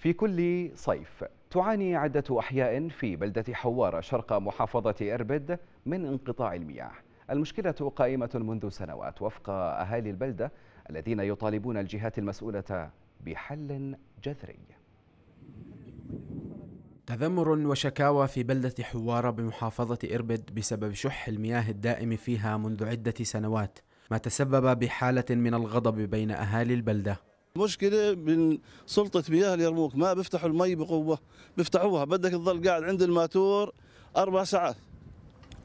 في كل صيف تعاني عدة أحياء في بلدة حوارة شرق محافظة إربد من انقطاع المياه المشكلة قائمة منذ سنوات وفق أهالي البلدة الذين يطالبون الجهات المسؤولة بحل جذري تذمر وشكاوى في بلدة حوارة بمحافظة إربد بسبب شح المياه الدائم فيها منذ عدة سنوات ما تسبب بحالة من الغضب بين أهالي البلدة مشكلة من سلطة مياه اليرموك ما بيفتحوا المي بقوة بيفتحوها بدك تظل قاعد عند الماتور أربع ساعات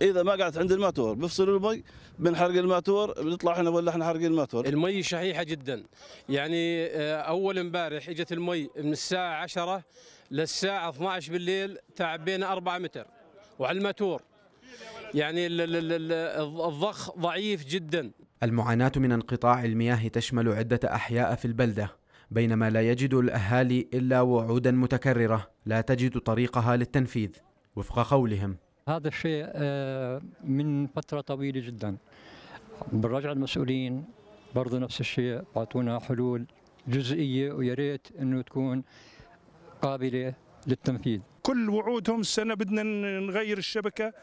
إذا ما قعدت عند الماتور بيفصلوا المي بنحرق الماتور بنطلع احنا ولا احنا حرق الماتور المي شحيحة جدا يعني آه، أول امبارح اجت المي من الساعة 10 للساعة 12 بالليل تعبينا 4 متر وعلى الماتور يعني الضخ ضعيف جدا المعاناة من انقطاع المياه تشمل عدة أحياء في البلدة بينما لا يجد الأهالي إلا وعودا متكررة لا تجد طريقها للتنفيذ وفق قولهم هذا الشيء آه، من فترة طويلة جدا بالرجع المسؤولين برضو نفس الشيء بعطونا حلول جزئية ويا ريت أنه تكون قابلة للتنفيذ كل وعودهم السنه بدنا نغير الشبكه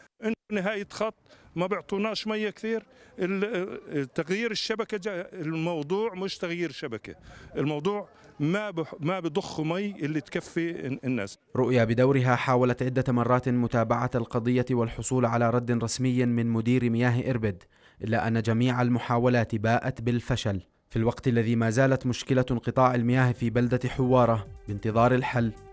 نهايه خط ما بيعطوناش ميه كثير تغيير الشبكه جا الموضوع مش تغيير شبكه الموضوع ما ما بضخوا مي اللي تكفي الناس رؤيا بدورها حاولت عده مرات متابعه القضيه والحصول على رد رسمي من مدير مياه اربد الا ان جميع المحاولات باءت بالفشل في الوقت الذي ما زالت مشكله انقطاع المياه في بلده حواره بانتظار الحل